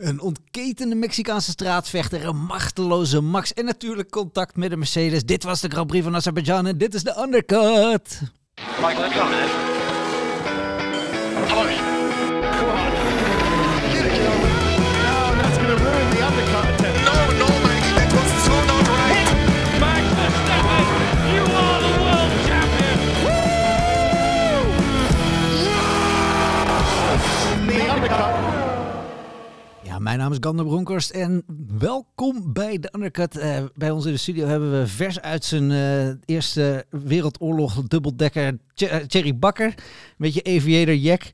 Een ontketende Mexicaanse straatvechter, een machteloze Max en natuurlijk contact met de Mercedes. Dit was de Grand Prix van Azerbeidzjan en dit is de undercut. Michael, mijn naam is Gander Bronkhorst en welkom bij de Undercut. Eh, bij ons in de studio hebben we vers uit zijn eh, Eerste Wereldoorlog dubbeldekker Cherry eh, Bakker. Een beetje aviator Jack.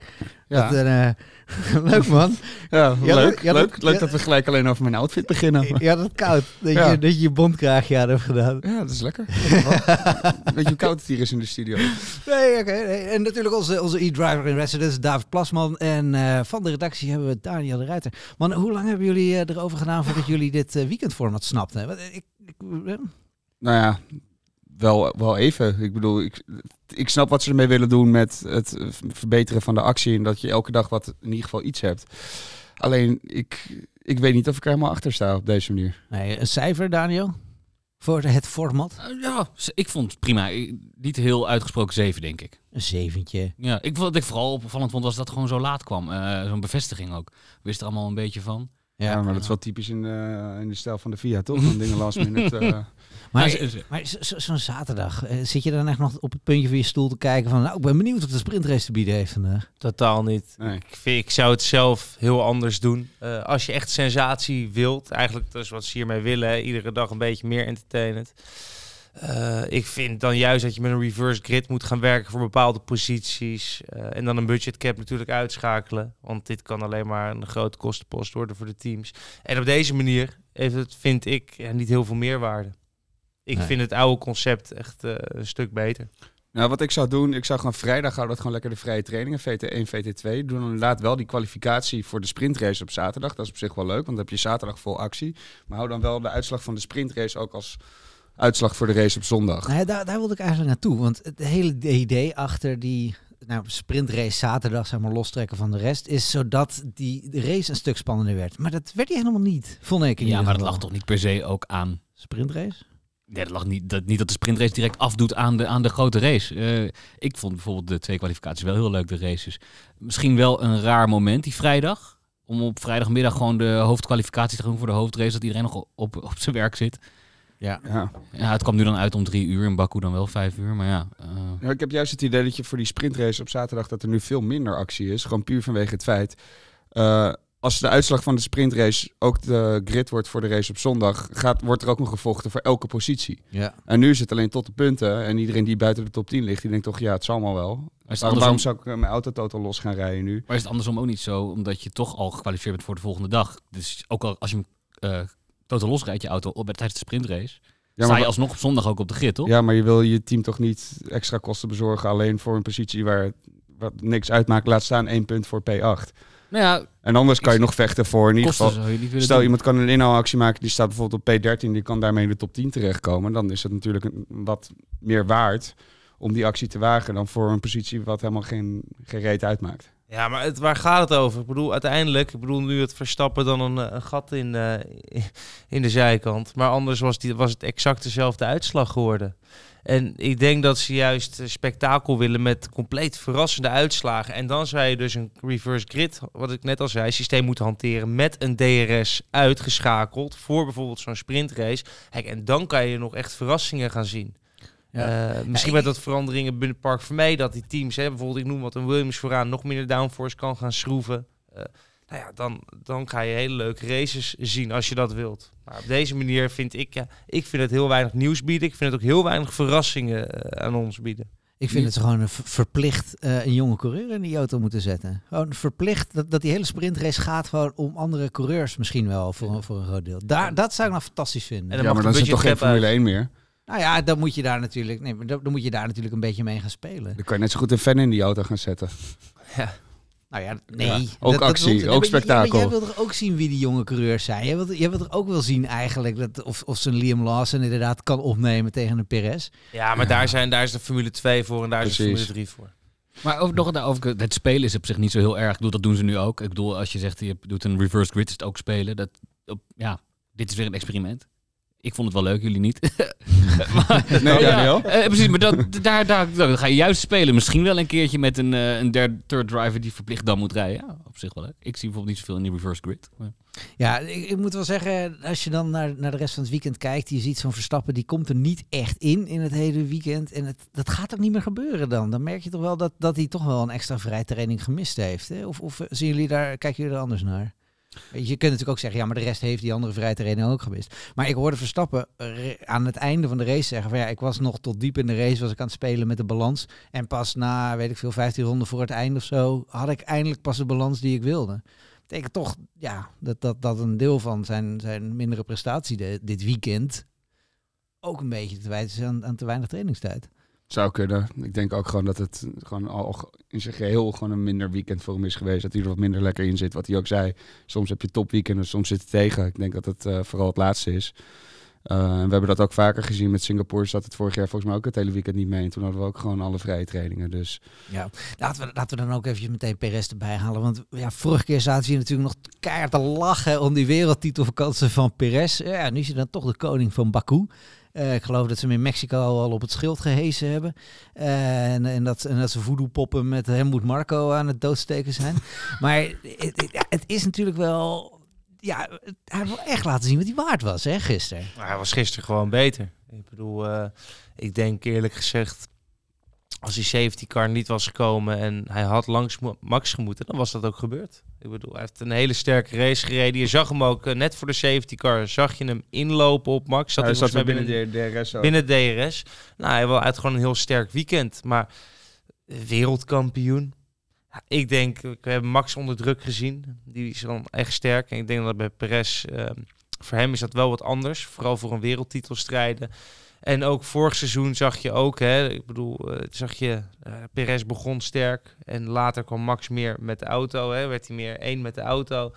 Ja. Eh, leuk man. Ja, leuk. leuk, dat, leuk dat we gelijk alleen over mijn outfit beginnen. Ja, dat koud. Dat, je, dat je je bondkraagje aan hebt gedaan. Ja, dat is lekker. Weet je hoe koud het hier is in de studio? Nee, oké. En natuurlijk onze, onze e-driver in residence, David Plasman. En eh, van de redactie hebben we Daniel de Ruiter. Man, hoe lang hebben jullie eh, erover gedaan voordat jullie dit weekendformat snapten? Ik, ik, nou ja, wel, wel even. Ik bedoel, ik, ik snap wat ze ermee willen doen met het verbeteren van de actie. En dat je elke dag wat in ieder geval iets hebt. Alleen ik, ik weet niet of ik er helemaal achter sta op deze manier. Nee, een cijfer, Daniel? Voor het format? Eh, ja, ik vond het prima. niet heel uitgesproken zeven, denk ik. Een zeventje. Ja, ik, wat ik vooral opvallend vond was dat het gewoon zo laat kwam. Eh, zo'n bevestiging ook. Wist er allemaal een beetje van. Ja, maar dat is wel typisch in de, in de stijl van de Fiat, toch? van dingen last minute. Uh... Maar, maar zo'n zaterdag, eh, zit je dan echt nog op het puntje van je stoel te kijken van... Nou, ik ben benieuwd of de sprintrace te bieden heeft vandaag. Totaal niet. Nee. Ik, vind, ik, zou het zelf heel anders doen. Eh, als je echt sensatie wilt, eigenlijk dat is wat ze hiermee willen. iedere dag een beetje meer entertainend. Eh, ik vind dan juist dat je met een reverse grid moet gaan werken voor bepaalde posities. Eh, en dan een budget cap natuurlijk uitschakelen. Want dit kan alleen maar een grote kostenpost worden voor de teams. En op deze manier heeft het, vind ik, ja, niet heel veel meerwaarde. Ik vind het oude concept echt eh, een stuk beter. Nou, wat ik zou doen, ik zou gewoon vrijdag houden dat gewoon lekker de vrije trainingen, VT1, VT2. Doen inderdaad wel die kwalificatie voor de sprintrace op zaterdag. Dat is op zich wel leuk, want dan heb je zaterdag vol actie. Maar hou dan wel de uitslag van de sprintrace ook als uitslag voor de race op zondag. Nou daar, daar wilde ik eigenlijk naartoe. Want het hele idee achter die nou, sprintrace zaterdag, zeg maar, lostrekken van de rest, is zodat die race een stuk spannender werd. Maar dat werd hij helemaal niet, vond ik. ja, maar dat lag toch niet per se ook aan. Sprintrace? Nee, dat lag niet dat, niet dat de sprintrace direct afdoet aan de, aan de grote race. Eh, ik vond bijvoorbeeld de twee kwalificaties wel heel leuk, de races. Misschien wel een raar moment, die vrijdag. Om op vrijdagmiddag gewoon de hoofdkwalificatie te doen voor de hoofdrace, dat iedereen nog op, op zijn werk zit. Ja. ja. het kwam nu dan uit om drie uur, in Baku dan wel vijf uur, maar ja. Eh. ja ik heb juist het idee dat je voor die sprintrace op zaterdag dat er nu veel minder actie is. Gewoon puur vanwege het feit. Eh, als de uitslag van de sprintrace ook de grid wordt voor de race op zondag, gaat, wordt er ook nog gevochten voor elke positie. Ja. En nu is het alleen tot de punten. En iedereen die buiten de top 10 ligt, die denkt toch, ja, het zal allemaal wel. waarom, zou ik eh, mijn auto totaal los gaan rijden nu? Maar is het andersom ook niet zo, omdat je toch al gekwalificeerd bent voor de volgende dag. Dus ook al als je hem Total los rijdt je auto op tijdens de sprintrace. Ja, maar, alsnog op zondag ook op de grid, toch? Ja, maar je wil je team toch niet extra kosten bezorgen alleen voor een positie waar wat niks uitmaakt. Laat staan één punt voor P8. Nou ja, en anders kan je nog vechten voor in ieder geval. Stel, iemand kan een inhaalactie maken, die staat bijvoorbeeld op P13, die kan daarmee in de top 10 terechtkomen. Dan is het natuurlijk wat meer waard om die actie te wagen dan voor een positie wat helemaal geen, geen reet uitmaakt. Ja, maar het, waar gaat het over? Ik bedoel, uiteindelijk, ik bedoel nu het Verstappen dan een, eh, gat in, eh, in de zijkant. Maar anders was, die, was het exact dezelfde uitslag geworden. En ik denk dat ze juist eh, spektakel willen met compleet verrassende uitslagen. En dan zou je dus een reverse grid, wat ik net al zei, systeem moeten hanteren met een DRS uitgeschakeld voor bijvoorbeeld zo'n sprintrace. Kijk, en dan kan je nog echt verrassingen gaan zien. Eh, misschien met dat veranderingen binnen het park mij, dat die teams, hè, bijvoorbeeld ik noem wat een Williams vooraan, nog minder downforce kan gaan schroeven. Eh, nou ja, dan, dan ga je hele leuke races zien als je dat wilt. Maar op deze manier vind ik, ja, ik vind het heel weinig nieuws bieden. Ik vind het ook heel weinig verrassingen eh, aan ons bieden. Ik vind het gewoon een verplicht een jonge coureur in die auto moeten zetten. Gewoon verplicht dat, dat die hele sprintrace gaat gewoon om andere coureurs misschien wel voor, voor een groot deel. Daar, dat zou ik nou fantastisch vinden. En dan maar dan is toch geen Formule 1 meer? Nou ja, dan moet je daar natuurlijk, nee, dan, moet je daar natuurlijk een beetje mee gaan spelen. Dan kan je net zo goed een fan in die auto gaan zetten. Ja. Nou ja, nee. ook actie, ook spektakel. Jij, jij ook zien wie die jonge coureurs zijn? Jij wilt jij toch ook wel zien eigenlijk dat, of, of zijn Liam Lawson inderdaad kan opnemen tegen een Perez? Ja, maar Daar, zijn, daar is de Formule 2 voor en daar is de Formule 3 voor. Maar over, nog over, het spelen is op zich niet zo heel erg. Ik bedoel, dat doen ze nu ook. Ik bedoel, als je zegt, je doet een reverse grid, het ook spelen. Dat, op, ja, dit is weer een experiment. Ik vond het wel leuk, jullie niet. maar, nee, Daniel. Eh, precies, maar dat, daar, daar, ga je juist spelen. Misschien wel een keertje met een, eh, een derde third driver die verplicht dan moet rijden. op zich wel hè Ik zie bijvoorbeeld niet zoveel in die reverse grid. Ja, ik, moet wel zeggen, als je dan naar, naar de rest van het weekend kijkt, je ziet zo'n Verstappen, die komt er niet echt in in het hele weekend. En het, dat gaat ook niet meer gebeuren dan. Dan merk je toch wel dat, dat hij toch wel een extra vrijtraining gemist heeft. Hè? Of, of eh, zien jullie daar, kijken jullie er anders naar? Je kunt natuurlijk ook zeggen, ja, maar de rest heeft die andere vrijtraining ook gemist. Maar ik hoorde Verstappen eh, aan het einde van de race zeggen van ja, ik was nog tot diep in de race was ik aan het spelen met de balans. En pas na, weet ik veel, 15 ronden voor het einde of zo, had ik eindelijk pas de balans die ik wilde. Betekent toch, ja, dat, dat, dat een deel van zijn, zijn mindere prestatie dit weekend ook een beetje te wijten aan, aan te weinig trainingstijd. Zou kunnen. Ik denk ook gewoon dat het gewoon al in zijn geheel gewoon een minder weekend voor hem is geweest. Dat hij er wat minder lekker in zit. Wat hij ook zei. Soms heb je topweekenden, soms zit het tegen. Ik denk dat het eh, vooral het laatste is. Uh, we hebben dat ook vaker gezien met Singapore. Zat het vorig jaar volgens mij ook het hele weekend niet mee. En toen hadden we ook gewoon alle vrije trainingen. Dus. Ja, laten we, laten we dan ook even meteen Perez erbij halen. Want ja, vorige keer zaten ze natuurlijk nog keihard te lachen om die wereldtitelvakantie van Perez. Ja, nu is hij dan toch de koning van Baku. Eh, ik geloof dat ze hem in Mexico al op het schild gehezen hebben. Eh, en, en, dat, en dat ze voodoo-poppen met Helmoet Marco aan het doodsteken zijn. maar het, is natuurlijk wel... Ja, hij wil echt laten zien wat hij waard was, hè, gisteren. hij was gisteren gewoon beter. Ik bedoel, eh, ik denk eerlijk gezegd als die safety car niet was gekomen en hij had langs Max gemoeten, dan was dat ook gebeurd. Ik bedoel, hij heeft een hele sterke race gereden. Je zag hem ook eh, net voor de safety car, zag je hem inlopen op Max. Zat hij zat binnen, de DRS ook. Binnen DRS. Nou, hij uit gewoon een heel sterk weekend. Maar wereldkampioen, ik denk, we hebben Max onder druk gezien. Die is dan echt sterk. En ik denk dat bij Perez, ehm, voor hem is dat wel wat anders. Vooral voor een wereldtitel strijden. En ook vorig seizoen zag je ook, hè, ik bedoel, eh, zag je, uh, Perez begon sterk en later kwam Max meer met de auto, hè, werd hij meer één met de auto.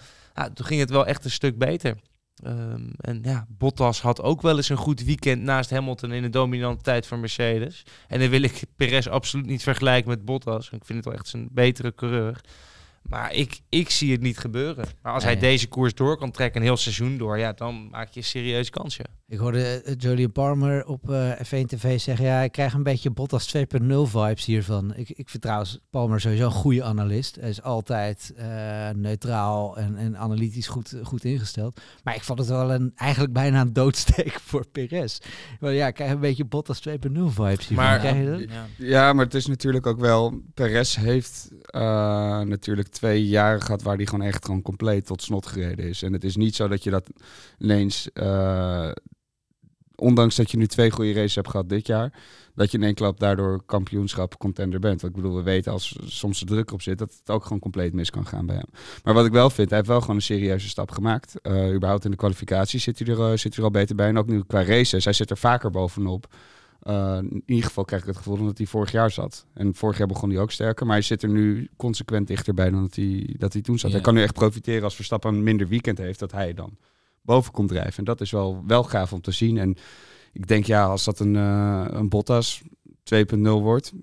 toen ging het wel echt een stuk beter. Ehm, en ja, Bottas had ook wel eens een goed weekend naast Hamilton in de dominante tijd van Mercedes. En dan wil ik Perez absoluut niet vergelijken met Bottas. Ik vind het wel echt een betere coureur. Maar ik, ik zie het niet gebeuren. Maar als hij deze koers door kan trekken, een heel seizoen door, ja, dan maak je serieus kansje. Ik hoorde eh, Julian Palmer op uh, F1 TV zeggen, ja, ik krijg een beetje Bottas 2.0 vibes hiervan. Ik, ik vertrouw Palmer sowieso een goede analist. Hij is altijd eh, neutraal en, en analytisch goed, goed ingesteld. Maar ik vond het wel een, eigenlijk bijna een doodsteek voor Perez. Maar ja, ik krijg een beetje Bottas 2.0 vibes hiervan. ja, ja. maar het is natuurlijk ook wel, Perez heeft natuurlijk twee jaren gehad waar hij gewoon echt gewoon compleet tot snot gereden is. En het is niet zo dat je dat ineens, eh, ondanks dat je nu twee goede races hebt gehad dit jaar, dat je in één klap daardoor kampioenschap contender bent. Want ik bedoel, we weten als soms de druk op zit, dat het ook gewoon compleet mis kan gaan bij hem. Maar wat ik wel vind, hij heeft wel gewoon een serieuze stap gemaakt. Eh, überhaupt in de kwalificatie zit hij, er, eh, zit hij er al beter bij. En ook nu qua races, hij zit er vaker bovenop. Eh, in ieder geval krijg ik het gevoel dat hij vorig jaar zat. En vorig jaar begon hij ook sterker. Maar hij zit er nu consequent dichterbij dan dat hij, dat hij toen zat. Hij kan nu echt profiteren als Verstappen minder weekend heeft. Dat hij dan boven komt drijven. En dat is wel, wel gaaf om te zien. En ik denk ja, als dat een, eh, een Bottas 2.0 wordt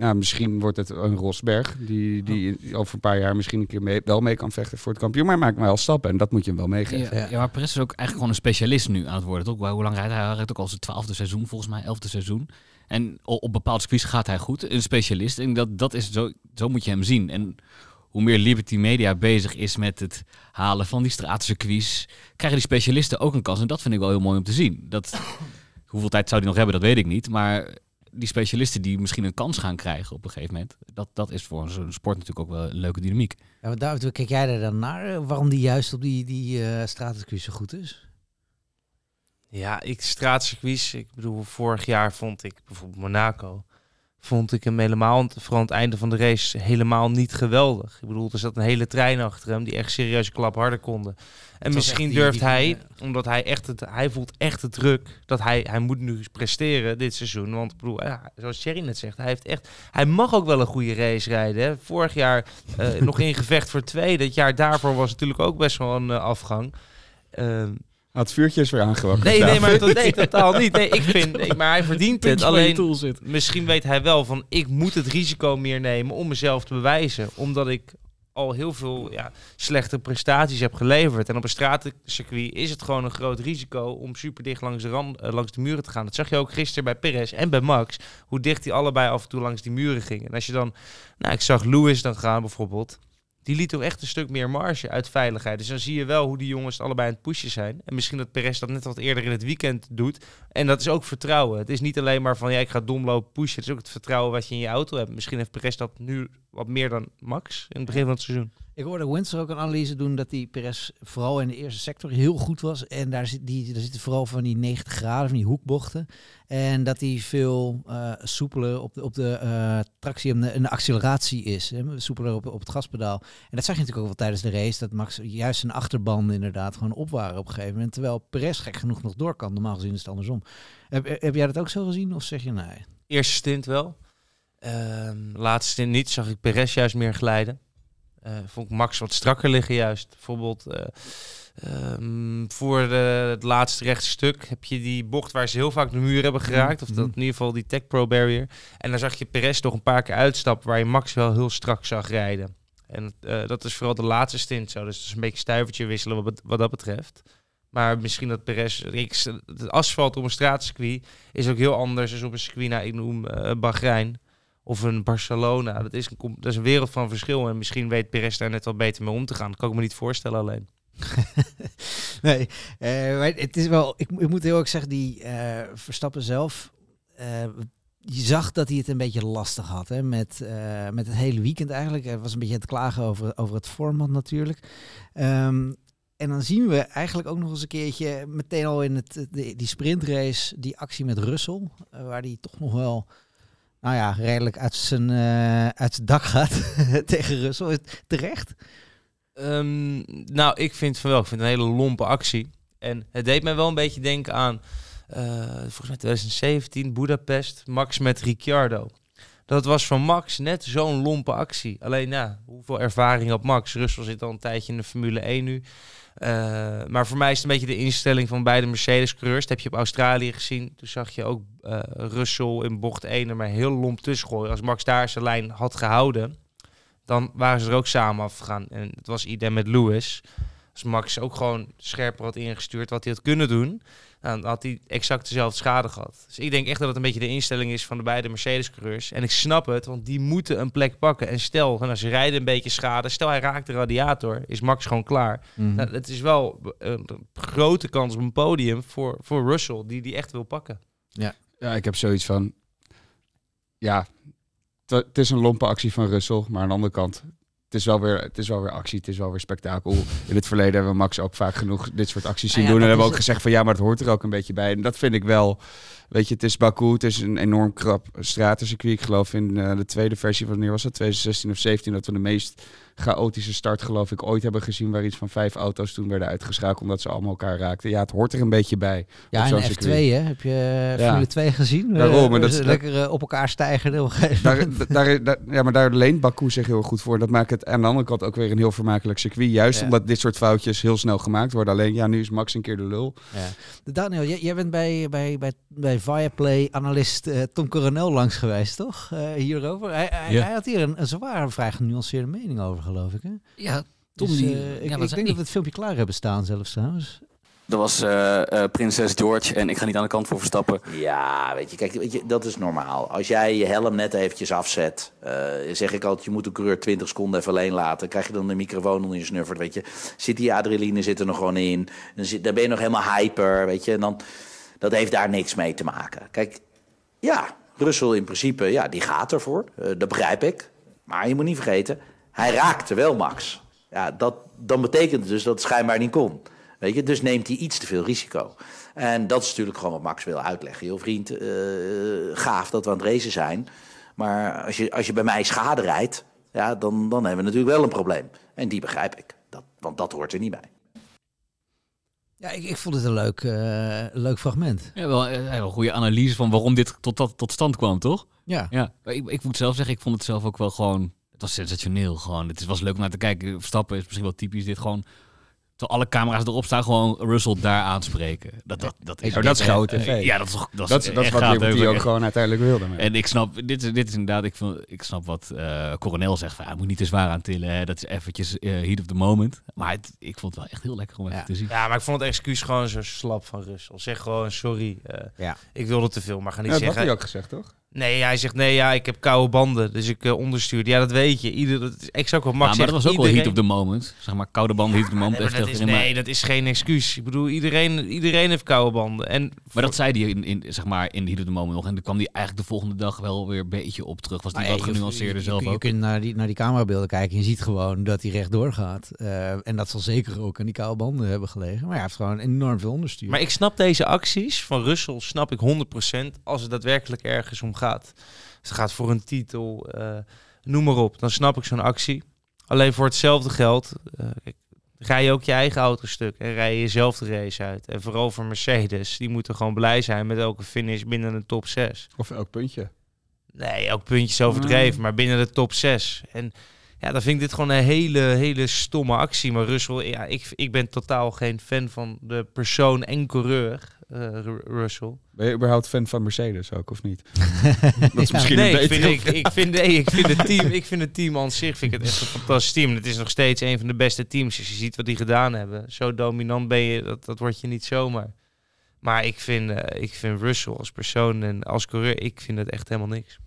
nou, misschien wordt het een Rosberg, die, die over een paar jaar misschien een keer mee, wel mee kan vechten voor het kampioen. Maar maakt wel stappen en dat moet je hem wel meegeven. Ja, maar Perez is ook eigenlijk gewoon een specialist nu aan het worden. Toch? Hoe lang rijdt hij? Hij rijdt ook al zijn twaalfde seizoen, volgens mij, elfde seizoen. En op bepaald circuits gaat hij goed. Een specialist. En dat, dat is zo, zo moet je hem zien. En hoe meer Liberty Media bezig is met het halen van die straatcircuits, krijgen die specialisten ook een kans. En dat vind ik wel heel mooi om te zien. Dat, hoeveel tijd zou die nog hebben, dat weet ik niet. Maar die specialisten die misschien een kans gaan krijgen op een gegeven moment. Dat, dat is voor een sport natuurlijk ook wel een leuke dynamiek. Ja, maar David, kijk jij er dan naar eh, waarom die juist op die, die uh, zo goed is? Ja, ik straatcircuits. Ik bedoel, vorig jaar vond ik bijvoorbeeld Monaco vond ik hem helemaal voor aan het einde van de race helemaal niet geweldig. Ik bedoel, er zat een hele trein achter hem die echt serieus klap harder konden. En misschien durft hij, omdat hij echt het, hij voelt echt de druk dat hij, hij moet nu presteren dit seizoen. Want ik bedoel, ja, zoals Sherry net zegt, hij heeft echt, hij mag ook wel een goede race rijden. Hè. Vorig jaar eh, nog in gevecht voor tweede. Dat jaar daarvoor was natuurlijk ook best wel een eh, afgang. Uh, had het vuurtje is weer aangewakkerd. Nee, nee, maar dat, totaal niet. Nee, ik vind, maar hij verdient het. Alleen, misschien weet hij wel van, ik moet het risico meer nemen om mezelf te bewijzen. Omdat ik al heel veel ja, slechte prestaties heb geleverd. En op een stratencircuit is het gewoon een groot risico om super dicht langs de, eh, langs de muren te gaan. Dat zag je ook gisteren bij Perez en bij Max, hoe dicht die allebei af en toe langs die muren gingen. En als je dan, nou, ik zag Lewis dan gaan bijvoorbeeld. Die liet toch echt een stuk meer marge uit veiligheid. Dus dan zie je wel hoe die jongens allebei aan het pushen zijn. En misschien dat Perez dat net wat eerder in het weekend doet. En dat is ook vertrouwen. Het is niet alleen maar van ja, ik ga domlopen pushen. Het is ook het vertrouwen wat je in je auto hebt. Misschien heeft Perez dat nu wat meer dan Max in het begin van het seizoen. Ik hoorde Winsor ook een analyse doen dat die Perez vooral in de eerste sector heel goed was. En daar, zit die, daar zitten vooral van die 90 graden, van die hoekbochten. En dat hij veel eh, soepeler op de, op de eh, tractie en de, acceleratie is. Hè, soepeler op, op het gaspedaal. En dat zag je natuurlijk ook wel tijdens de race. Dat Max juist zijn achterbanden inderdaad gewoon op waren op een gegeven moment. Terwijl Perez gek genoeg nog door kan. Normaal gezien is het andersom. Heb, heb jij dat ook zo gezien of zeg je nee? Eerste stint wel. Ehm, laatste laatst niet zag ik Perez juist meer glijden. Eh, vond ik Max wat strakker liggen juist. Bijvoorbeeld eh, ehm, voor het laatste rechtstuk heb je die bocht waar ze heel vaak de muur hebben mhm. geraakt. Of dat, mhm. in ieder geval die Tech Pro Barrier. En daar zag je Perez toch een paar keer uitstappen waar je Max wel heel strak zag rijden. En eh, dat is vooral de laatste stint zo. Dus het is een beetje stuivertje wisselen wat, wat dat betreft. Maar misschien dat Perez... het asfalt op een straatcircuit is ook heel anders dan op een circuit naar, ik noem, Bahrein of een Barcelona. Dat is een, dat is een wereld van verschil. En misschien weet Perez daar net wat beter mee om te gaan. Ik kan ik me niet voorstellen alleen. nee, eh, maar het is wel. Ik, moet heel erg zeggen, die eh, Verstappen zelf. Eh, je zag dat hij het een beetje lastig had hè, met, met het hele weekend eigenlijk. Hij was een beetje het klagen over, over het format natuurlijk. Ehm, en dan zien we eigenlijk ook nog eens een keertje meteen al in het, die sprintrace, die actie met Russell, waar die toch nog wel nou ja, redelijk uit zijn, eh, uit zijn dak gaat tegen Russell. Terecht? Ehm, nou, ik vind van wel. Ik vind het een hele lompe actie. En het deed mij wel een beetje denken aan, uh, volgens mij 2017, Budapest, Max met Ricciardo. Dat was van Max net zo'n lompe actie. Alleen, ja, hoeveel ervaring op Max? Russell zit al een tijdje in de Formule 1 nu. Eh, maar voor mij is het een beetje de instelling van beide Mercedes-coureurs. Dat heb je op Australië gezien. Toen zag je ook uh, Russell in bocht 1 er maar heel lomp tussen gooien. Als Max daar zijn lijn had gehouden, dan waren ze er ook samen afgegaan. En het was idem met Lewis. Als Max ook gewoon scherper had ingestuurd wat hij had kunnen doen dan had hij exact dezelfde schade gehad. Dus ik denk echt dat het een beetje de instelling is van de beide Mercedes-coureurs. En ik snap het, want die moeten een plek pakken. En stel, en nou, als ze rijden een beetje schade, stel hij raakt de radiator, is Max gewoon klaar. Mhm. nou, het is wel eh, een grote kans op een podium voor, voor Russell, die die echt wil pakken. Ja. ja, ik heb zoiets van, ja, het is een lompe actie van Russell, maar aan de andere kant, het is, wel weer, het is wel weer actie, het is wel weer spektakel. In het verleden hebben we Max ook vaak genoeg dit soort acties ah zien doen. En hebben we ook gezegd van ja, maar het hoort er ook een beetje bij. En dat vind ik wel. Weet je, het is Baku, het is een enorm krap stratencircuit. Ik geloof in eh, de tweede versie, wanneer was dat? 2016 of 17, dat we de meest chaotische start, geloof ik, ooit hebben gezien. Waar iets van vijf auto's toen werden uitgeschakeld omdat ze allemaal elkaar raakten. Ja, het hoort er een beetje bij. Ja, en F2, hè? Heb je twee Formule gezien? Daarom. dat, is lekker eh, op elkaar stijgen. Daar, daar, daar, ja, maar daar leent Baku zich heel goed voor. dat maakt het aan de andere kant ook weer een heel vermakelijk circuit. Juist omdat dit soort foutjes heel snel gemaakt worden. Alleen, ja, nu is Max een keer de lul. Ja. Daniel, jij, jij, bent bij, bij, bij, bij Viaplay-analyst eh, Tom Coronel langs geweest, toch? Eh, hierover. Hij, hij, had hier een, een zwaar, vrij genuanceerde mening over geloof ik. Hè? Ja, dus, ik, eh, ja, ik denk dat we het filmpje klaar hebben staan zelfs trouwens. Dat was eh, eh, prinses George en ik ga niet aan de kant voor verstappen. Ja, weet je, kijk, weet je, dat is normaal. Als jij je helm net eventjes afzet, zeg ik altijd, je moet de coureur 20 seconden even alleen laten. Krijg je dan de microfoon onder je snuffert, weet je. Zit die adrenaline zit er nog gewoon in. Dan, zit, dan ben je nog helemaal hyper, weet je. En dan, dat heeft daar niks mee te maken. Kijk, ja, Brussel in principe, ja, die gaat ervoor. dat begrijp ik. Maar je moet niet vergeten, hij raakte wel Max. Ja, dat, dan betekent het dus dat het schijnbaar niet kon. Weet je? Dus neemt hij iets te veel risico. En dat is natuurlijk gewoon wat Max wil uitleggen. Je vriend, eh, gaaf dat we aan het racen zijn. Maar als je, als je bij mij schade rijdt, ja, dan, dan hebben we natuurlijk wel een probleem. En die begrijp ik, dat, want dat hoort er niet bij. Ja, ik, ik vond het een leuk, uh, leuk fragment. Ja, wel eh, een hele goede analyse van waarom dit tot, dat, tot stand kwam, toch? Ja. ja ik, ik moet zelf zeggen, ik vond het zelf ook wel gewoon het was sensationeel gewoon. Het was leuk om naar te kijken. Verstappen is misschien wel typisch dit gewoon... Terwijl alle camera's erop staan, gewoon Russell daar aanspreken. Dat, dat, dat is, ja, dat is groot tv. Ja, dat is, dat is, dat is, wat je ook gewoon uiteindelijk wilde. Maar. En ik snap, dit, is, dit is inderdaad, ik, vind, ik snap wat uh, Coronel zegt. Van, hij moet niet te zwaar aan tillen. Dat is eventjes uh, heat of the moment. Maar het, ik vond het wel echt heel lekker om even te zien. Ja, maar ik vond het excuus gewoon zo slap van Russell. Zeg gewoon sorry. Uh, ja. Ik wilde te veel, maar ga niet ja, zeggen. Dat had hij ook gezegd, toch? Nee, hij zegt nee, ja, ik heb koude banden, dus ik eh, onderstuur. Ja, dat weet je. Ieder, dat is exact wat Max ja, maar dat was ook wel heat op de moment. Zeg maar, koude banden, heat op de moment. nee, dat is, geen excuus. Ik bedoel, iedereen, iedereen heeft koude banden. En Maar dat zei hij in, in, zeg maar, in de heat de moment nog. En dan kwam hij eigenlijk de volgende dag wel weer een beetje op terug. Was die wat genuanceerder zelf je, ook. Je kunt naar die, naar die camerabeelden kijken je ziet gewoon dat hij rechtdoor gaat. Eh, en dat zal zeker ook aan die koude banden hebben gelegen. Maar hij heeft gewoon enorm veel onderstuur. Maar ik snap deze acties van Russell, snap ik 100% als het daadwerkelijk ergens om gaat gaat. Ze gaat voor een titel, eh, noem maar op. Dan snap ik zo'n actie. Alleen voor hetzelfde geld uh, rij je ook je eigen auto stuk en rij je jezelf de race uit. En vooral voor Mercedes, die moeten gewoon blij zijn met elke finish binnen de top 6. Of elk puntje. Nee, elk puntje is overdreven, mm. maar binnen de top 6. En ja, dan vind ik dit gewoon een hele, hele stomme actie. Maar Russell, ja, ik, ik ben totaal geen fan van de persoon en coureur. Eh, Russell. Ben je überhaupt fan van Mercedes ook, of niet? Dat is misschien nee, ik vind, ik, vind, het team, ik vind het team aan zich vind ik het echt een fantastisch team. Het is nog steeds een van de beste teams. Als je ziet wat die gedaan hebben, zo dominant ben je, dat, dat word je niet zomaar. Maar ik vind, uh, ik vind Russell als persoon en als coureur, ik vind het echt helemaal niks.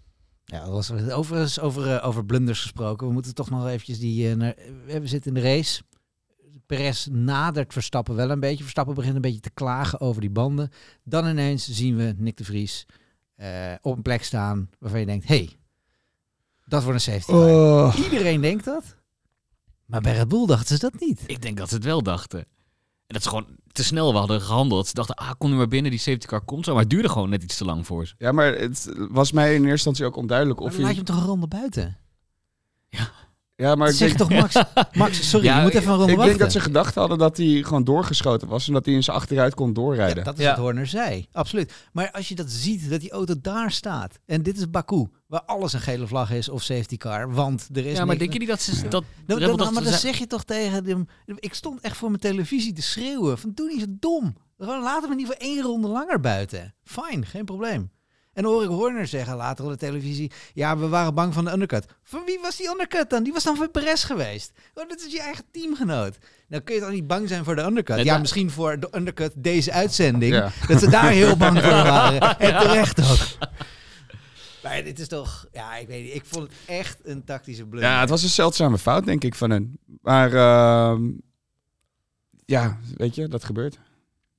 Ja, was overigens over, eh, over blunders gesproken. We moeten toch nog eventjes die... Uh, naar, we zitten in de race. Perez nadert Verstappen wel een beetje. Verstappen begint een beetje te klagen over die banden. Dan ineens zien we Nick de Vries eh, op een plek staan waarvan je denkt... hey, dat wordt een safety car. Oh. Iedereen denkt dat. Maar bij Red Bull dachten ze dat niet. Ik denk dat ze het wel dachten. En dat is gewoon te snel. We hadden gehandeld. Ze dachten, ah, kon nu maar binnen. Die safety car komt zo. Maar het duurde gewoon net iets te lang voor ze. Ja, maar het was mij in eerste instantie ook onduidelijk of maar je... laat je hem toch een ronde buiten? Ja. Ja, maar zeg denk... toch Max, Max, sorry, je moet even een ronde Ik denk dat ze gedacht hadden dat hij gewoon doorgeschoten was en dat hij in zijn achteruit kon doorrijden. dat is het wat Horner zei, absoluut. Maar als je dat ziet, dat die auto daar staat en dit is Baku, waar alles een gele vlag is of safety car, want er is Ja, maar denk je niet dat ze... Dat nou, dan, nou, maar dan, zeg je toch tegen hem... Ik stond echt voor mijn televisie te schreeuwen van doe niet zo dom. Laat hem niet voor één ronde langer buiten. Fijn, geen probleem. En hoor ik Horner zeggen later op de televisie: Ja, we waren bang van de undercut. Van wie was die undercut dan? Die was dan voor Perez geweest. Oh, dat is je eigen teamgenoot. Dan kun je toch niet bang zijn voor de undercut? ja, misschien voor de undercut deze uitzending. Dat ze daar heel bang voor waren. En terecht ook. Maar dit is toch, ja, ik weet niet. Ik vond het echt een tactische blunder. Ja, het was een zeldzame fout, denk ik, van hen. Maar ehm, ja, weet je, dat gebeurt.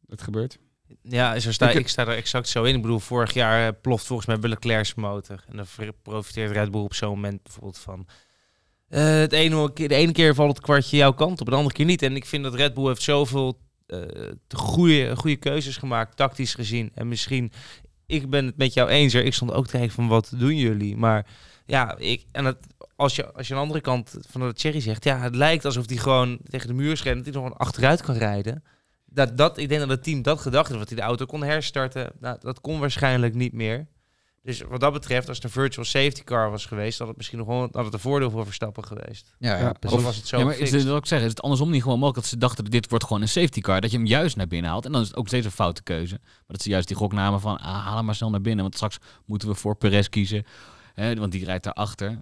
Dat gebeurt. Ja, sta, ik, sta er exact zo in. Ik bedoel, vorig jaar eh, ploft volgens mij Leclerc's motor. En dan profiteert Red Bull op zo'n moment bijvoorbeeld van. Eh, het ene, de ene keer valt het kwartje jouw kant op, de andere keer niet. En ik vind dat Red Bull heeft zoveel goede, eh, goede keuzes gemaakt, tactisch gezien. En misschien, ik ben het met jou eens. Er. Ik stond ook te van, wat doen jullie? Maar ja, ik, en het, als, je, als je aan de andere kant van de Cherry zegt... Ja, het lijkt alsof hij gewoon tegen de muur schijnt... dat hij nog achteruit kan rijden dat, dat, ik denk dat het team dat gedacht heeft, dat hij de auto kon herstarten. Nou, dat kon waarschijnlijk niet meer. Dus wat dat betreft, als de een virtual safety car was geweest, had het misschien nog wel had het een voordeel voor Verstappen geweest. Ja, ja of was het zo? maar is het, wat ik zeg, is het andersom niet gewoon mogelijk dat ze dachten, dit wordt gewoon een safety car, dat je hem juist naar binnen haalt. En dan is het ook steeds een foute keuze. Maar dat ze juist die gok namen van, ah, haal hem maar snel naar binnen, want straks moeten we voor Perez kiezen, hè, want die rijdt daarachter.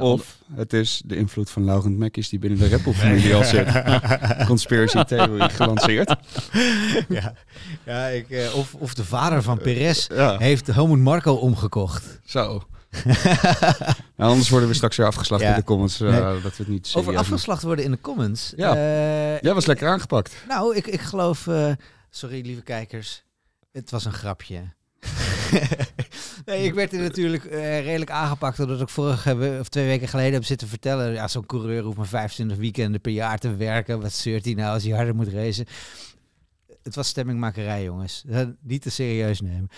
Of het is de invloed van Laurent is die binnen de Red familie al zit. Conspiracy theory gelanceerd. Ja, ja ik, eh, of, of de vader van Perez eh, heeft Helmut Marco omgekocht. Zo. nou, anders worden we straks weer afgeslacht in de comments. Uh, dat we het niet Over afgeslacht worden in de comments. Ja. Jij was lekker aangepakt. Nou, ik, ik geloof... sorry, lieve kijkers. Het was een grapje ik werd er natuurlijk eh, redelijk aangepakt omdat ik vorige of twee weken geleden heb zitten vertellen. Ja, zo'n coureur hoeft maar 25 weekenden per jaar te werken. Wat zeurt hij nou als hij harder moet racen? Het was stemmingmakerij, jongens. Dat niet te serieus nemen.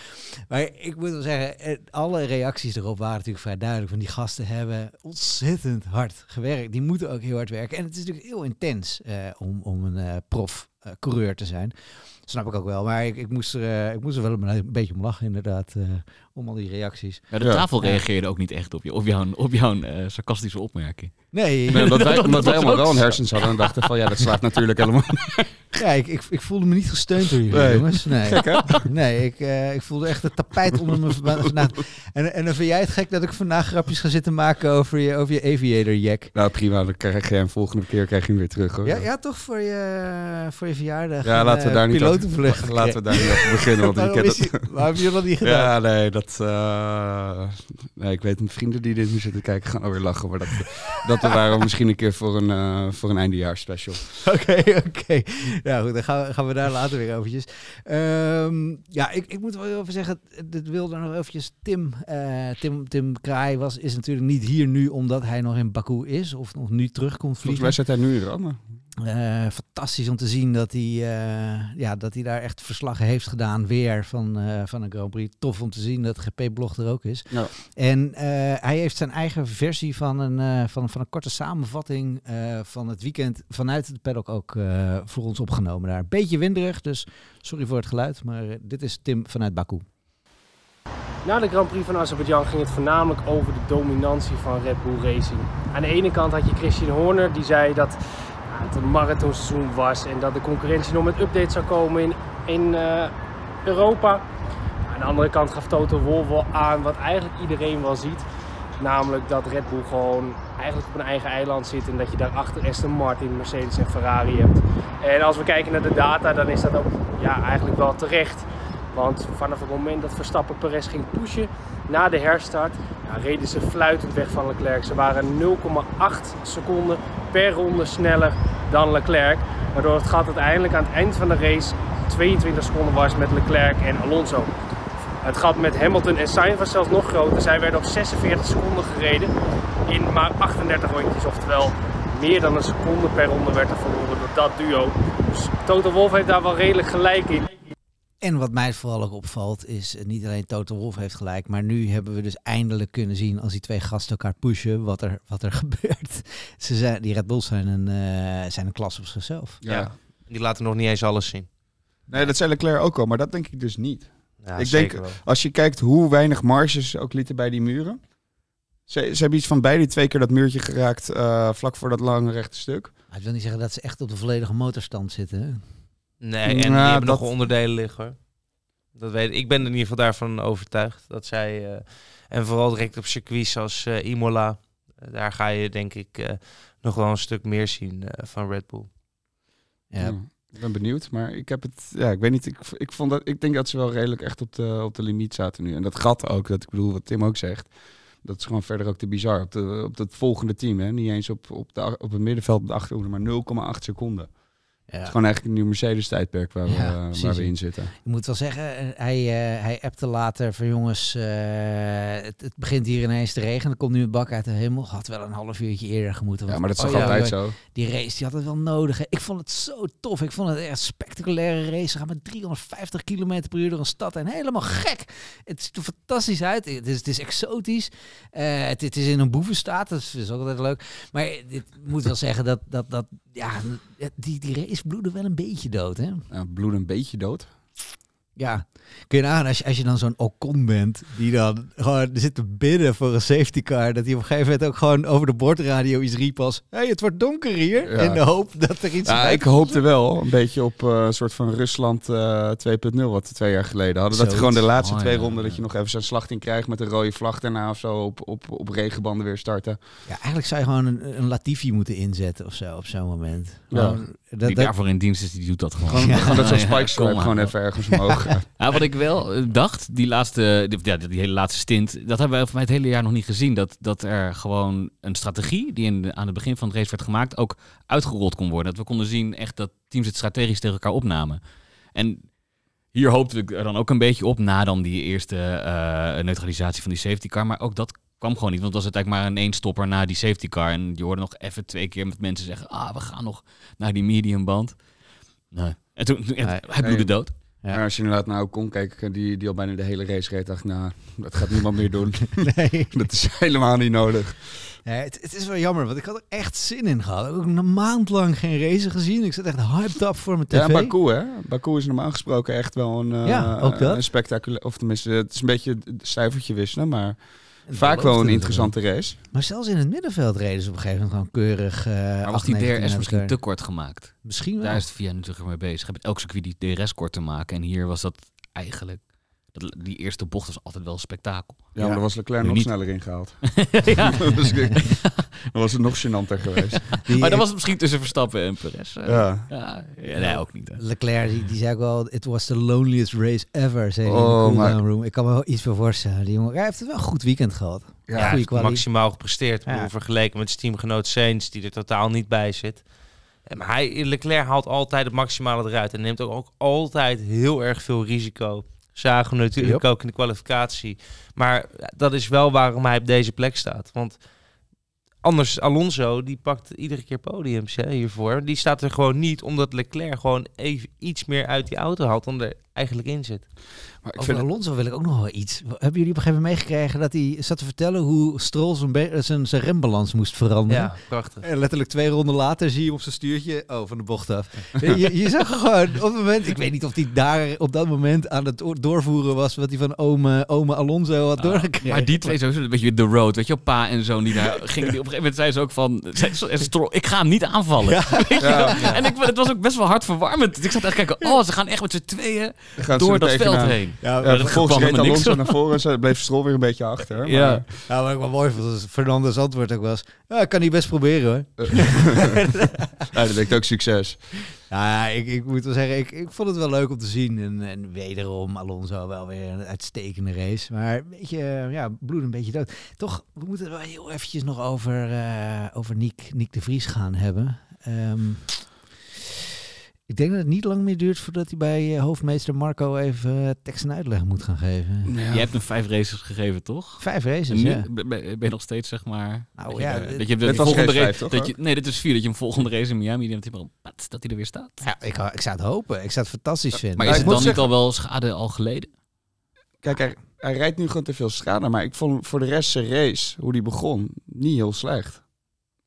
Maar ik moet wel zeggen, alle reacties erop waren natuurlijk vrij duidelijk. Van die gasten hebben ontzettend hard gewerkt. Die moeten ook heel hard werken. En het is natuurlijk heel intens eh, om, om een uh, prof coureur te zijn snap ik ook wel. Maar ik, ik, moest, er, eh, ik moest er wel een, beetje om lachen, inderdaad. Eh, om al die reacties. Ja, de tafel reageerde ook niet echt op, je, op jouw, op jouw eh, sarcastische opmerking. Nee. nee omdat wij, omdat wij allemaal wel een hersens hadden en dachten van... ja, dat slaat natuurlijk helemaal... Kijk, ik, ik, voelde me niet gesteund door jullie, jongens. Nee, hè? nee ik, eh, ik voelde echt het tapijt onder me En, en dan vind jij het gek dat ik vandaag grapjes ga zitten maken over je, over je aviator jack. Nou, prima. Dan krijg je hem volgende keer krijg je hem weer terug, hoor. Ja, ja toch voor je, voor je verjaardag. Ja, laten we eh, daar niet pilotenvlucht. Laten we daar niet over beginnen, want waarom, ik je, waarom hebben jullie dat niet gedaan? Ja, nee, dat... Eh, nee, ik weet, mijn vrienden die dit nu zitten kijken gaan alweer lachen, maar dat, dat we waren misschien een keer voor een, uh, voor een eindejaars special. Oké, oké. Ja, goed, dan gaan we, daar later weer over. Ehm, ja, ik, ik moet wel even zeggen, dit wilde nog eventjes Tim. Eh, Tim, Tim Kraai was, is natuurlijk niet hier nu omdat hij nog in Baku is of nog nu terugkomt vliegen. Volgens mij zit hij nu in Rome. Eh, fantastisch om te zien dat hij, eh, ja, dat hij daar echt verslagen heeft gedaan weer van, uh, van een Grand Prix. Tof om te zien dat GP-blog er ook is. En hij heeft zijn eigen versie van een, van, van een korte samenvatting van het weekend vanuit de paddock ook voor ons opgenomen daar. Beetje winderig, dus sorry voor het geluid, maar dit is Tim vanuit Baku. Na de Grand Prix van Azerbeidzjan ging het voornamelijk over de dominantie van Red Bull Racing. Aan de ene kant had je Christian Horner die zei dat het een marathonseizoen was en dat de concurrentie nog met updates zou komen in, in eh, Europa. Aan de andere kant gaf Toto Wolff wel aan wat eigenlijk iedereen wel ziet. Namelijk dat Red Bull gewoon eigenlijk op een eigen eiland zit en dat je daarachter Aston Martin, Mercedes en Ferrari hebt. En als we kijken naar de data, dan is dat ook ja, eigenlijk wel terecht. Want vanaf het moment dat Verstappen Perez ging pushen na de herstart, ja, reden ze fluitend weg van Leclerc. Ze waren 0,8 seconden per ronde sneller dan Leclerc. Waardoor het gat uiteindelijk aan het eind van de race 22 seconden was met Leclerc en Alonso. Het gat met Hamilton en Sainz was zelfs nog groter. Zij werden op 46 seconden gereden in maar 38 rondjes. Oftewel meer dan een seconde per ronde werd er verloren door dat duo. Dus Toto Wolff heeft daar wel redelijk gelijk in. En wat mij vooral ook opvalt is, eh, niet alleen Toto Wolf heeft gelijk, maar nu hebben we dus eindelijk kunnen zien als die twee gasten elkaar pushen, wat er, wat er gebeurt. Ze zijn, die Red Bulls zijn een, eh, zijn een klas op zichzelf. Ja. die laten nog niet eens alles zien. Nee, dat zei Leclerc ook al, maar dat denk ik dus niet. Ja, ik denk, als je kijkt hoe weinig marges ook lieten bij die muren. Ze, ze hebben iets van beide twee keer dat muurtje geraakt eh, vlak voor dat lange rechte stuk. Hij ik wil niet zeggen dat ze echt op de volledige motorstand zitten. Nee, mm, en die nou, hebben nog onderdelen liggen hoor. Dat weet ik. ik. ben in ieder geval daarvan overtuigd. Dat zij, eh, en vooral direct op circuits als eh, Imola, eh, daar ga je denk ik nog wel een stuk meer zien van Red Bull. Ja. Hmm, ik ben benieuwd, maar ik heb het, ja, ik weet niet, ik, ik, vond dat, ik denk dat ze wel redelijk echt op de, op de limiet zaten nu. En dat gat ook, dat ik bedoel wat Tim ook zegt, dat is gewoon verder ook te bizar. Op, de, op het volgende team, hè? niet eens op, op, de, op het middenveld op de achterhoede, maar 0,8 seconden. Het is gewoon eigenlijk een nieuw Mercedes-tijdperk waar, we, eh, waar we in zitten. Ik moet wel zeggen, eh, hij, eh, hij appte later van jongens, het, begint hier ineens te regenen. Er komt nu een bak uit de hemel. Had wel een half uurtje eerder gemoeten. Ja, maar dat is oh altijd zo? Die race, die had het wel nodig. Ik vond het zo tof. Ik vond het echt een spectaculaire race. We gaan met 350 km per uur door een stad en helemaal gek. Het ziet er fantastisch uit. Het is, het is exotisch. het, is in een boevenstaat. Dat is ook altijd leuk. Maar ik moet wel zeggen dat, dat, dat ja, die, die race bloeden wel een beetje dood, hè? Nou, bloed een beetje dood. Ja, kun je aan als je, als je dan zo'n Ocon bent, die dan gewoon zit te bidden voor een safety car, dat hij op een gegeven moment ook gewoon over de bordradio iets riep als, hey, het wordt donker hier, in de hoop dat er iets... Ja, ik hoopte wel een beetje op eh, een soort van Rusland uh, eh, 2.0, wat twee jaar geleden hadden. Zoiets. Dat gewoon de laatste twee ronden, dat je nog even zijn slachting krijgt met een rode vlag daarna of zo, op, op, op regenbanden weer starten. Ja, eigenlijk zou je gewoon een, een Latifi moeten inzetten of zo, op zo'n moment. Ja. die daarvoor in dienst is, die doet dat gewoon. Gewoon, dat zo'n spike gewoon even ergens omhoog ja, wat ik wel eh, dacht, die, laatste, ja, die hele laatste stint, dat hebben we voor mij het hele jaar nog niet gezien. Dat, dat er gewoon een strategie die aan het begin van het race werd gemaakt, ook uitgerold kon worden. Dat we konden zien echt dat teams het strategisch tegen elkaar opnamen. En hier hoopte ik er dan ook een beetje op na dan die eerste eh, neutralisatie van die safety car. Maar ook dat kwam gewoon niet. Want was het eigenlijk maar een eenstopper na die safety car. En je hoorde nog even twee keer met mensen zeggen... ah, we gaan nog naar die medium Nee. En toen, hij bloedde dood. Ja. Maar als je inderdaad naar kon kijken, die, die al bijna de hele race reed, dacht nou, dat gaat niemand meer doen. nee. dat is helemaal niet nodig. het, is wel jammer, want ik had er echt zin in gehad. Ik heb ook een maand lang geen race gezien. Ik zat echt hyped up voor mijn tv. Ja, Baku hè? Baku is normaal gesproken echt wel een, uh, een spectaculair... Of tenminste, het is een beetje het cijfertje wisselen, maar... Vaak wel een interessante race. Maar zelfs in het middenveld reden ze op een gegeven moment gewoon keurig. Uh, maar was die DRS misschien te kort gemaakt? Misschien wel. Daar is de VIA natuurlijk mee bezig. Heb elke circuit die DRS kort te maken. En hier was dat eigenlijk die eerste bocht was altijd wel een spektakel. Ja, maar daar was Leclerc nog sneller ingehaald. ja. dan was het nog gênanter geweest. maar dan was het misschien tussen Verstappen en Perez. Eh. Ja. ja. Nee, ook niet. Leclerc, die, die, zei ook wel, it was the loneliest race ever, zei oh, in de oh, cool room. Ik kan me wel iets voor voorstellen. Die jongen, hij heeft wel een goed weekend gehad. Ja, hij maximaal gepresteerd. Vergeleken met zijn teamgenoot Sainz, die er totaal niet bij zit. Maar hij, Leclerc haalt altijd het maximale eruit. En neemt ook, altijd heel erg veel risico. Zagen we natuurlijk ook in de kwalificatie. Maar dat is wel waarom hij op deze plek staat. Want Anders Alonso, die pakt iedere keer podiums hè, hiervoor. Die staat er gewoon niet, omdat Leclerc gewoon even iets meer uit die auto had dan de eigenlijk in zit. Maar ik Over Alonso wil ik ook nog wel iets. Hebben jullie op een gegeven moment meegekregen dat hij zat te vertellen hoe Stroll zijn, eh, zijn, zijn rembalans moest veranderen? Ja, prachtig. En letterlijk twee ronden later zie je hem op zijn stuurtje, oh, van de bocht af. je, je zag gewoon op het moment, ik weet niet of hij daar op dat moment aan het doorvoeren was wat hij van ome, ome Alonso had ah, doorgekregen. Maar die twee zo, een beetje de road, weet je, pa en zoon die daar gingen. Die op een gegeven moment zei ze ook van, Stroll, ik ga hem niet aanvallen. En ik, het was ook best wel hard verwarmend. Ik zat echt kijken, oh, ze gaan echt met z'n tweeën door dat veld heen. Ja, ja, vervolgens reed Alonso naar voren en bleef Strol weer een beetje achter. Maar, ja. maar wat ik wel mooi vond, Fernandes antwoord ook was... Ja, ik kan die best proberen hoor. Eh. dat werkt ook succes. Nou ja, ik, ik moet wel zeggen, ik, ik vond het wel leuk om te zien. En, en wederom Alonso wel weer een uitstekende race. Maar een beetje, eh, ja, bloed een beetje dood. Toch, we moeten het wel heel eventjes nog over, uh, over Nick Nick de Vries gaan hebben. Um, ik denk dat het niet lang meer duurt voordat hij bij eh, hoofdmeester Marco even eh, tekst en uitleg moet gaan geven. Je hebt hem vijf races gegeven, toch? Vijf races, ja. Ben je nog steeds, zeg maar... Nou ja, eh, dat je, de volgende race... dat je, nee, dit is vier. Dat je hem volgende race in Miami... Dat dat hij er weer staat. Ja, ik, ik zou het hopen. Ik zou het fantastisch vinden. Maar is het dan niet al wel schade al geleden? Kijk, hij, rijdt nu gewoon te veel schade. Maar ik vond voor de rest zijn race, hoe die begon, niet heel slecht.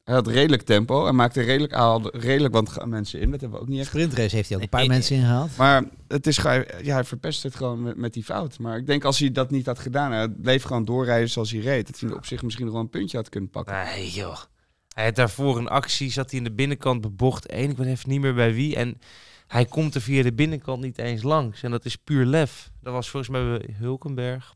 Hij had redelijk tempo en maakte redelijk, redelijk wat mensen in. Dat hebben we ook niet echt. Sprintrace heeft hij ook een paar mensen inhaald. ingehaald. Maar het is, ja, hij verpest het gewoon met, met, die fout. Maar ik denk als hij dat niet had gedaan, hij bleef gewoon doorrijden zoals hij reed. Dat hij op zich misschien nog wel een puntje had kunnen pakken. Nee joh. Hij had daarvoor een actie, zat hij in de binnenkant bebocht Eén, Ik ben even niet meer bij wie. En hij komt er via de binnenkant niet eens langs. En dat is puur lef. Dat was volgens mij Hulkenberg.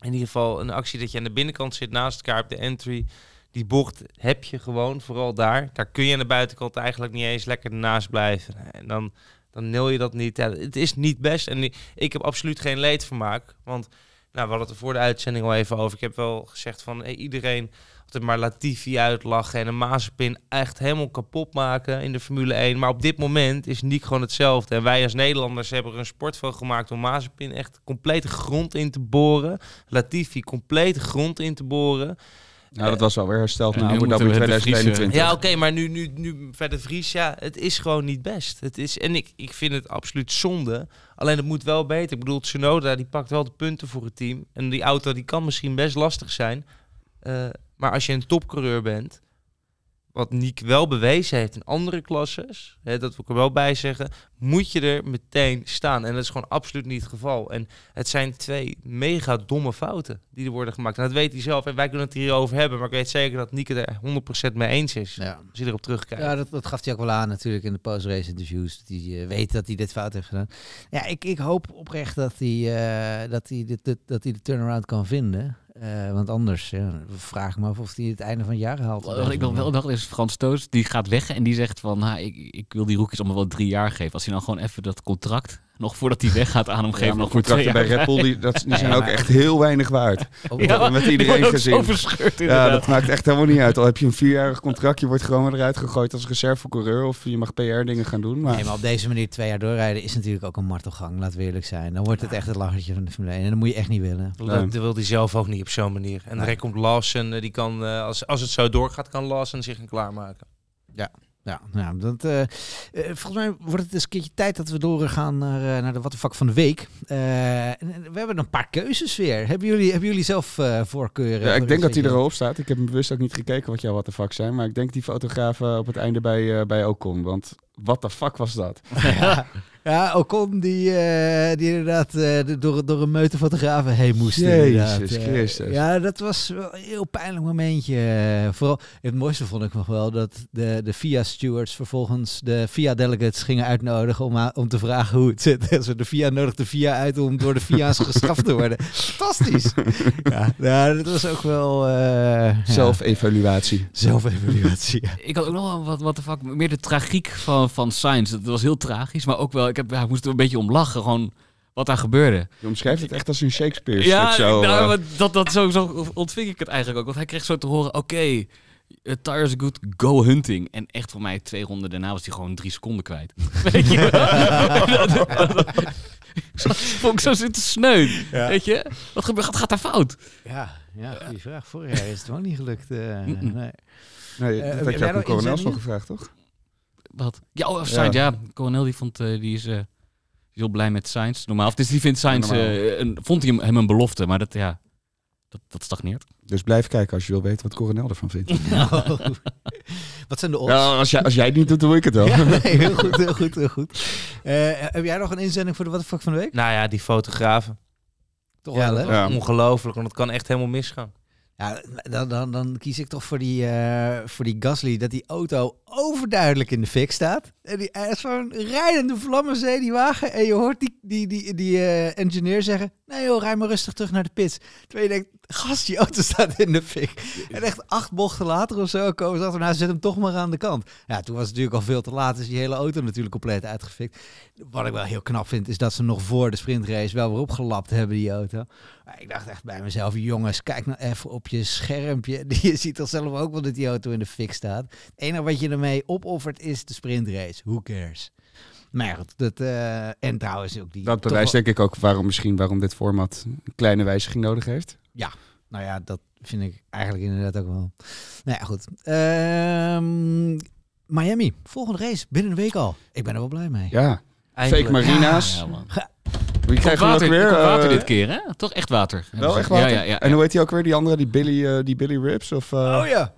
In ieder geval een actie dat je aan de binnenkant zit naast elkaar op de entry. Die bocht heb je gewoon, vooral daar. Daar kun je aan de buitenkant eigenlijk niet eens lekker naast blijven. En dan, dan nil je dat niet. het is niet best. En ik heb absoluut geen leedvermaak. Want nou, we hadden het er voor de uitzending al even over. Ik heb wel gezegd van hey, iedereen altijd maar Latifi uitlachen en een Mazepin echt helemaal kapot maken in de Formule 1. Maar op dit moment is Niek gewoon hetzelfde. En wij als Nederlanders hebben er een sport van gemaakt om mazenpin echt complete grond in te boren. Latifi complete grond in te boren. Nou, dat was weer hersteld na Abu Dhabi 2021. Ja, oké, maar nu, nu, nu verder Vries, ja, het is gewoon niet best. Het is, en ik, ik vind het absoluut zonde. Alleen het moet wel beter. Ik bedoel, Tsunoda die pakt wel de punten voor het team. En die auto die kan misschien best lastig zijn. Eh, maar als je een topcoureur bent, wat Niek wel bewezen heeft in andere klasses, hè, dat wil ik er wel bij zeggen, moet je er meteen staan. En dat is gewoon absoluut niet het geval. En het zijn twee mega domme fouten die er worden gemaakt. En dat weet hij zelf. En wij kunnen het hierover hebben, maar ik weet zeker dat Niek er 100% mee eens is. Ja. Als je erop terugkijkt. Ja, dat, dat gaf hij ook wel aan natuurlijk in de post-race interviews. Die uh, weet dat hij dit fout heeft gedaan. Ja, ik, ik hoop oprecht dat hij, eh, dat, hij dat hij de turnaround kan vinden. Eh, want anders ja, vraag ik me af of hij het einde van het jaar haalt. Wat ik nog wel dacht is Frans Toos, die gaat weg en die zegt van... ik, ik wil die roekjes allemaal wel drie jaar geven. Als hij dan gewoon even dat contract nog voordat hij weggaat aan hem geven. Ja, nog contracten bij Red Bull, die, dat, die zijn ook echt heel weinig waard. Oh, met iedereen gezien. ja, dat maakt echt helemaal niet uit. Al heb je een vierjarig contract, je wordt gewoon eruit gegooid als reservecoureur of je mag PR dingen gaan doen. Maar... Nee, maar op deze manier twee jaar doorrijden is natuurlijk ook een martelgang, laten we eerlijk zijn. Dan wordt het echt het lachertje van de familie en dat moet je echt niet willen. Nee. Dat wil hij zelf ook niet op zo'n manier. En dan komt en eh, die kan, eh, als, als het zo doorgaat, kan Lawson zich gaan klaarmaken. Ja. Ja, nou, dat, eh, eh, volgens mij wordt het eens een keertje tijd dat we doorgaan naar, eh, naar de Wattenvak van de Week. we hebben een paar keuzes weer. Hebben jullie, hebben jullie zelf voorkeuren? Ja, ik denk dat die erop staat. Ik heb bewust ook niet gekeken wat jouw Wattenvak zijn. Maar ik denk die fotograaf op het einde bij, bij ook komt. Want wat de fuck was dat? Ja. Ja, Ocon die, eh, die inderdaad eh, door, door een meute fotografen heen moest. Jezus eh. Christus. ja, dat was wel een heel pijnlijk momentje. vooral, het mooiste vond ik nog wel dat de, de FIA-stewards vervolgens de via delegates gingen uitnodigen om, om te vragen hoe het zit. Dus de via nodigde de uit om door de via's gestraft te worden. Fantastisch. ja, nou, dat was ook wel... Zelfevaluatie. Zelfevaluatie, Ik had ook nog wel wat, wat de fuck, meer de tragiek van, van Science. Dat was heel tragisch, maar ook wel ik, heb, ja, moest er een beetje om lachen. Gewoon wat daar gebeurde. Je omschrijft het echt als een Shakespeare ja, zo. Nou, eh. dat, dat, zo, zo ontving ik het eigenlijk ook. Want hij kreeg zo te horen, oké, okay, eh, is Tires Good, go hunting. En echt voor mij twee ronden daarna was hij gewoon drie seconden kwijt. Weet je Vond ik zo zitten sneu. Weet je? Wat gebeurt, gaat, gaat daar fout? Ja, ja goede vraag. Vorig jaar is het ook niet gelukt. Uh, nee. nee. dat had je ook een coronel gevraagd, toch? Wat? Ja, of oh, Science, ja. Coronel die vond, uh, die is heel blij met Science. Normaal, of dus die vindt Science, eh, een, vond hij hem, hem, een belofte, maar dat, ja, dat, dat stagneert. Dus blijf kijken als je wil weten wat Coronel ervan vindt. Nou. wat zijn de odds? als, jij, als jij het niet doet, doe ik het wel. heel goed, heel goed, heel goed. heb jij nog een inzending voor de What the Fuck van de Week? Nou ja, die fotografen. Toch wel, hè? Ongelooflijk, want het kan echt helemaal misgaan. Ja, dan, dan, dan kies ik toch voor die, eh, voor die Gasly. Dat die auto overduidelijk in de fik staat. En die, hij is gewoon rijdende vlammenzee, die wagen. En je hoort die, die, die, die eh, engineer zeggen... Nee joh, rij maar rustig terug naar de pits. Terwijl je denkt, gast, die auto staat in de fik. En echt acht bochten later of zo komen ze achter, nou zet hem toch maar aan de kant. Ja, toen was het natuurlijk al veel te laat, is die hele auto natuurlijk compleet uitgefikt. Wat ik wel heel knap vind, is dat ze nog voor de sprintrace wel weer opgelapt hebben, die auto. Maar ik dacht echt bij mezelf, jongens, kijk nou even op je schermpje. Je ziet toch zelf ook wel dat die auto in de fik staat. Het enige wat je ermee opoffert is de sprintrace. Who cares? Maar ja, goed, dat, eh, en trouwens ook die... Dat bewijst denk ik ook waarom, misschien, waarom dit format een kleine wijziging nodig heeft. Ja, nou ja, dat vind ik eigenlijk inderdaad ook wel. Nou ja, goed. Ehm, Miami, volgende race, binnen een week al. Ik ben er wel blij mee. Ja, Eindelijk. fake marina's. Ja, wie krijgt weer? water eh, dit keer, hè? Toch echt water. Wel echt water. Ja, ja, ja, en hoe heet hij ook weer, die andere, die Billy, eh, die Billy Rips? Of, Oh ja.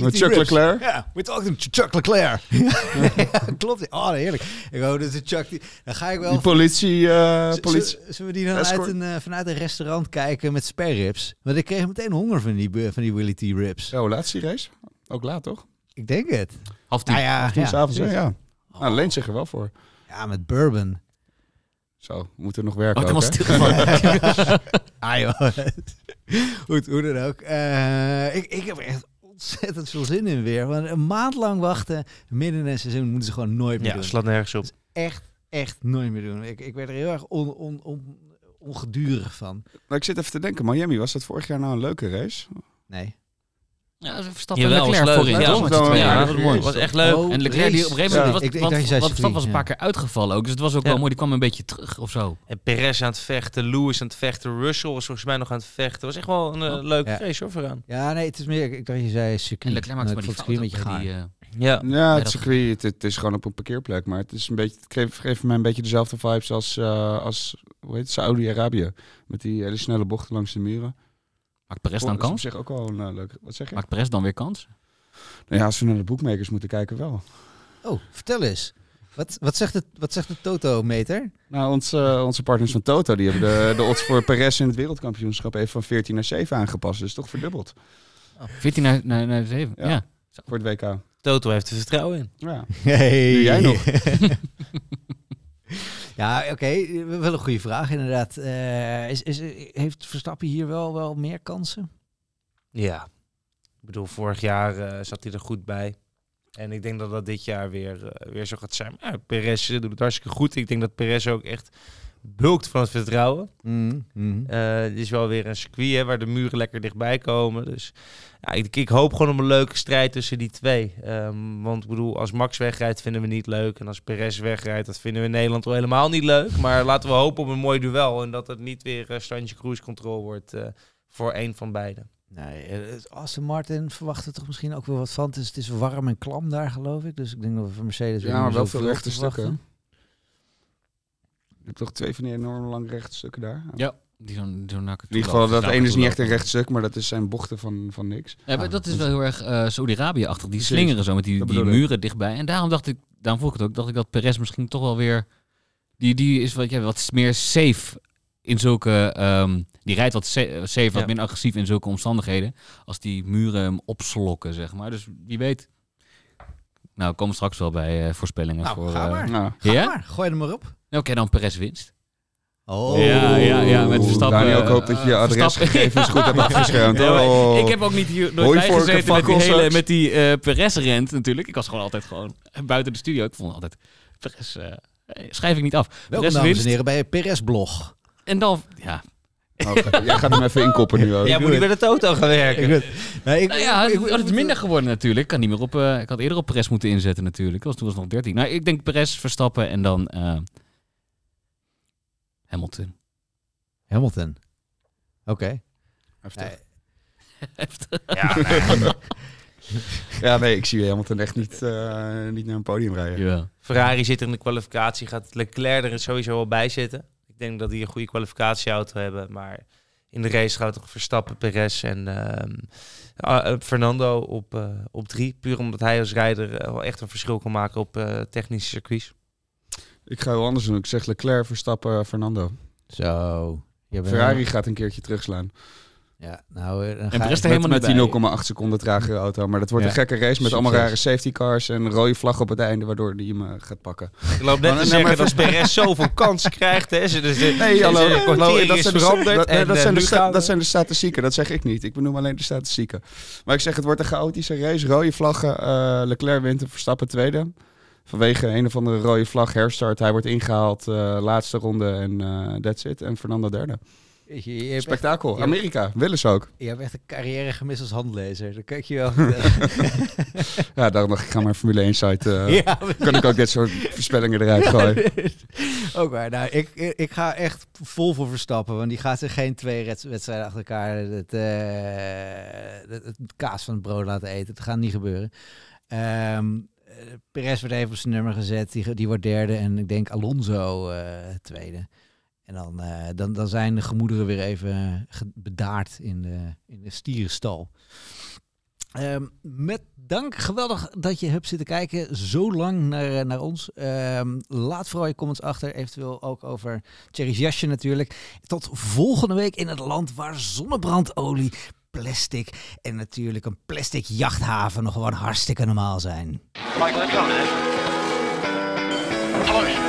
Met Chuck Leclerc? Ja, we talking to Chuck Leclerc. ja, klopt. Oh, heerlijk. Ik hoop dat de Chuck... Die, dan ga ik wel... Die politie... Eh, politie zullen we die dan uit een, eh, vanuit een restaurant kijken met sperrips? Want ik kreeg meteen honger van die, eh, van die Willy T. Rips. Ja, hoe laat die race? Ook laat, toch? Ik denk het. Half tien. Nou ja, tien ja, ja. Oh. Nou, leent zich er wel voor. Ja, met bourbon. Zo, we moeten nog werken. Oh, was stilgevallen. ah, joh. Goed, hoe dan ook. ik, ik heb echt ontzettend veel zin in weer. Want een maand lang wachten, midden in een seizoen, moeten ze gewoon nooit meer ja, doen. Ja, slaat nergens op. echt, echt nooit meer doen. Ik, ik werd er heel erg on, on, on, ongedurig van. Maar nou, ik zit even te denken, Miami, was dat vorig jaar nou een leuke race? Nee. Ja, Verstappen was Leclerc leuk, vorig was, ja, mooi. was echt leuk. Oh, en Leclerc die op een gegeven moment... Ja. Was, ik, wat, wat, was een paar keer uitgevallen ook. Dus het was ook wel mooi. Die kwam een beetje terug of zo. En Perez aan het vechten. Lewis aan het vechten. Russell was volgens mij nog aan het vechten. was echt wel een uh, leuke race hoor vooraan. Ja, nee. Het is meer... Ik dacht je zei circuit. En Leclerc maar die met je ja, ja het circuit, het, is gewoon op een parkeerplek. Maar het, is een beetje, het geeft, mij een beetje dezelfde vibes als, eh, als hoe heet Saudi-Arabië. Met die hele snelle bochten langs de muren. Maakt Perez dan kans? Dat is op ook wel een eh, leuk. Wat zeg je? Maakt Perez dan weer kans? Nou ja, als we naar de boekmakers moeten kijken wel. Oh, vertel eens. Wat, wat zegt de, wat zegt de Toto-meter? Nou, ons, eh, onze partners van Toto die hebben de, de odds voor Perez in het wereldkampioenschap even van 14 naar 7 aangepast. Dus toch verdubbeld. Oh, 14 naar, 7, ja. Voor het WK. Toto heeft er vertrouwen in. Ja. Hey. jij nog. Ja, oké. Okay. Eh, wel een goede vraag, inderdaad. Uh, is, is, heeft Verstappen hier wel, wel meer kansen? Ja. Ik bedoel, vorig jaar eh, zat hij er goed bij. En ik denk dat dat dit jaar weer, weer zo gaat zijn. Maar Perez doet het hartstikke goed. Ik denk dat Perez ook echt bulkt van het vertrouwen. Mm, mm. Eh, het is wel weer een circuit waar de muren lekker dichtbij komen. Dus ja, ik, ik, hoop gewoon op een leuke strijd tussen die twee. Ehm, want ik bedoel, als Max wegrijdt vinden we niet leuk. En als Perez wegrijdt, dat vinden we in Nederland wel helemaal niet leuk. Maar laten we hopen op een mooi duel. En dat het niet weer uh, standje cruise control wordt eh, voor een van beiden. Nee, Aston Martin verwacht er toch misschien ook wel wat van. Het is, warm en klam daar, geloof ik. Dus ik denk dat we van Mercedes... Ja, wel veel rechte stukken heb toch twee van die enorm lange rechtstukken daar? Ja. Die zo'n zo In ieder geval, dat ene is niet echt een rechtstuk, maar dat is zijn bochten van, van niks. Ja, maar ah, dat is wel heel erg eh, Saudi-Arabië-achtig. Die slingeren zo met die, die muren dichtbij. En daarom dacht ik, daarom vroeg ik het ook, dacht ik dat Perez misschien toch wel weer... Die, die is wat, ja, wat meer safe in zulke... Ehm, die rijdt wat eh, safe, wat minder agressief in zulke omstandigheden. Als die muren hem opslokken, zeg maar. Dus wie weet... Nou, kom straks wel bij eh, voorspellingen. Nou, voor, ga maar. nou. Ga ja? maar. Gooi hem maar op. Oké, okay, dan Perez winst. Oh. Ja, ja, ja, met Verstappen. Daniel, ik hoop eh, dat je je adresgegevens goed hebt afgeschermd. Oh. ik heb ook niet hier nooit met die, hele, met die uh, eh, Perez-rent natuurlijk. Ik was gewoon altijd gewoon buiten de studio. Ik vond altijd, Perez uh, schrijf ik niet af. Welkom dames en heren bij het Perez-blog. En dan, ja... Oh, jij gaat hem even inkoppen nu ook. Jij ja, moet niet bij de Toto gaan werken. Ik, nou ja, ik, had het minder geworden natuurlijk. Ik, kan niet meer op, ik had eerder op Perez moeten inzetten natuurlijk. Was, toen was nog 13. Nou, ik denk Perez, Verstappen en dan... Hamilton. Hamilton. Oké. Heftig. Ja. ja, nee, ik zie Hamilton echt niet, uh, niet naar een podium rijden. Ja. Ferrari zit in de kwalificatie, gaat Leclerc er sowieso wel bij zitten. Ik denk dat die een goede kwalificatieauto hebben, maar in de race gaat toch Verstappen, Perez en ehm, eh, eh, Fernando op, op drie. Puur omdat hij als rijder wel echt een verschil kan maken op technische circuits. Ik ga heel anders doen. Ik zeg Leclerc, Verstappen, eh, Fernando. Zo. Ferrari gaat een keertje terugslaan. Ja, nou, dan gaat ga met, die 0,8 seconden tragere auto. Maar dat wordt een gekke race met allemaal rare safety cars en rode vlag op het einde, waardoor die hem eh, gaat pakken. Ik loop net oh, te zeggen dat Perez zoveel kans krijgt. Hè. Ze, dus, nee, hallo, dat, zijn de, dat eh, zijn de statistieken, dat zeg ik niet. Ik benoem alleen de statistieken. Maar ik zeg, het wordt een chaotische race. Rode vlaggen, uh, Leclerc wint en Verstappen tweede vanwege een of andere rode vlag herstart. Hij wordt ingehaald, eh, laatste ronde en eh, that's it. En Fernando derde. Je, Spektakel. Amerika, willen ze ook. Je hebt echt een carrière gemist als handlezer. Dat kijk je wel. ja, daarom dacht ik, ga maar Formule 1 site. Eh, kan ik ook dit soort voorspellingen eruit gooien. ook waar. Nou, ik, ik ga echt vol voor Verstappen. Want die gaat er geen twee wedstrijden achter elkaar het, het, kaas van het brood laten eten. Dat gaat niet gebeuren. Um, Perez werd even op zijn nummer gezet. Die, die wordt derde. En ik denk Alonso eh, tweede. En dan, eh, dan, dan zijn de gemoederen weer even bedaard in de, in de stierenstal. Ehm, met dank, geweldig dat je hebt zitten kijken zo lang naar, eh, naar ons. Ehm, laat vooral je comments achter, eventueel ook over Cherry's jasje natuurlijk. Tot volgende week in het land waar zonnebrandolie plastic en natuurlijk een plastic jachthaven nog gewoon hartstikke normaal zijn. Michael, heb Hallo.